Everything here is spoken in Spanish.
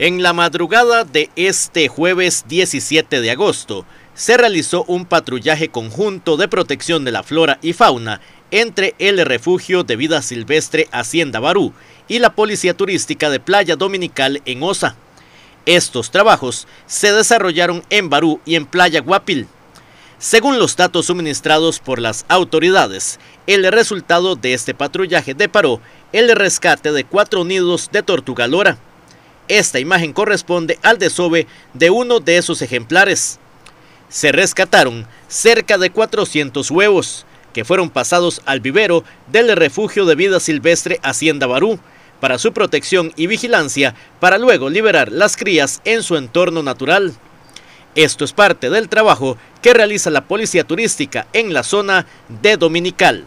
En la madrugada de este jueves 17 de agosto, se realizó un patrullaje conjunto de protección de la flora y fauna entre el Refugio de Vida Silvestre Hacienda Barú y la Policía Turística de Playa Dominical en Osa. Estos trabajos se desarrollaron en Barú y en Playa Guapil. Según los datos suministrados por las autoridades, el resultado de este patrullaje deparó el rescate de cuatro nidos de tortugalora. Esta imagen corresponde al desove de uno de esos ejemplares. Se rescataron cerca de 400 huevos, que fueron pasados al vivero del Refugio de Vida Silvestre Hacienda Barú, para su protección y vigilancia, para luego liberar las crías en su entorno natural. Esto es parte del trabajo que realiza la Policía Turística en la zona de Dominical.